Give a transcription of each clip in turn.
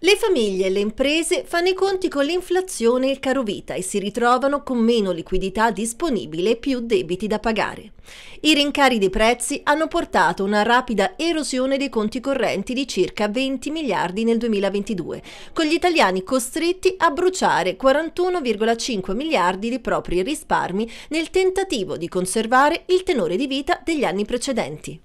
Le famiglie e le imprese fanno i conti con l'inflazione e il caro vita e si ritrovano con meno liquidità disponibile e più debiti da pagare. I rincari dei prezzi hanno portato a una rapida erosione dei conti correnti di circa 20 miliardi nel 2022, con gli italiani costretti a bruciare 41,5 miliardi di propri risparmi nel tentativo di conservare il tenore di vita degli anni precedenti.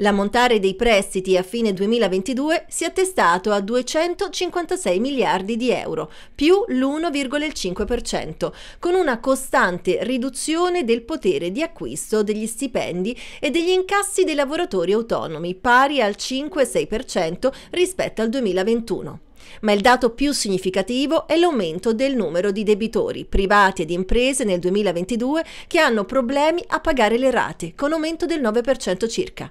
L'ammontare dei prestiti a fine 2022 si è attestato a 256 miliardi di euro, più l'1,5%, con una costante riduzione del potere di acquisto degli stipendi e degli incassi dei lavoratori autonomi, pari al 5-6% rispetto al 2021. Ma il dato più significativo è l'aumento del numero di debitori privati ed imprese nel 2022 che hanno problemi a pagare le rate, con aumento del 9% circa.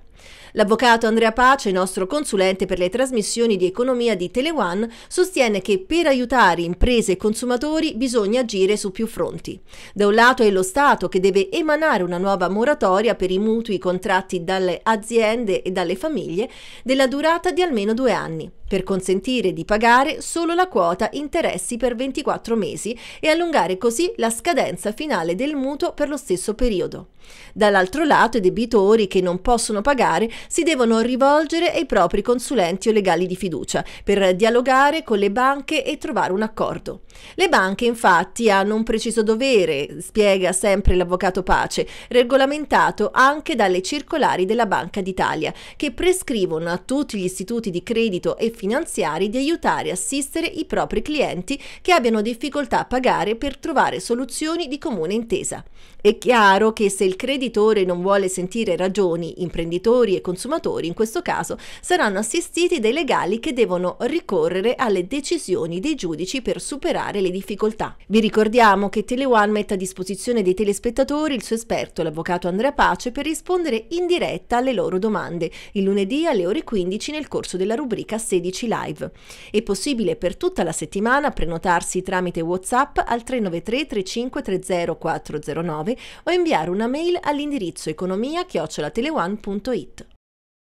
L'avvocato Andrea Pace, nostro consulente per le trasmissioni di economia di Telewan, sostiene che per aiutare imprese e consumatori bisogna agire su più fronti. Da un lato è lo Stato che deve emanare una nuova moratoria per i mutui contratti dalle aziende e dalle famiglie della durata di almeno due anni per consentire di pagare solo la quota interessi per 24 mesi e allungare così la scadenza finale del mutuo per lo stesso periodo. Dall'altro lato i debitori che non possono pagare pagare si devono rivolgere ai propri consulenti o legali di fiducia per dialogare con le banche e trovare un accordo. Le banche infatti hanno un preciso dovere, spiega sempre l'avvocato Pace, regolamentato anche dalle circolari della Banca d'Italia, che prescrivono a tutti gli istituti di credito e finanziari di aiutare e assistere i propri clienti che abbiano difficoltà a pagare per trovare soluzioni di comune intesa. È chiaro che se il creditore non vuole sentire ragioni imprenditori produttori e consumatori in questo caso saranno assistiti dai legali che devono ricorrere alle decisioni dei giudici per superare le difficoltà. Vi ricordiamo che Teleone mette a disposizione dei telespettatori il suo esperto, l'avvocato Andrea Pace, per rispondere in diretta alle loro domande, il lunedì alle ore 15 nel corso della rubrica 16 Live. È possibile per tutta la settimana prenotarsi tramite WhatsApp al 393 35 3530409 o inviare una mail all'indirizzo economia chiocciolateleone.it. écrite.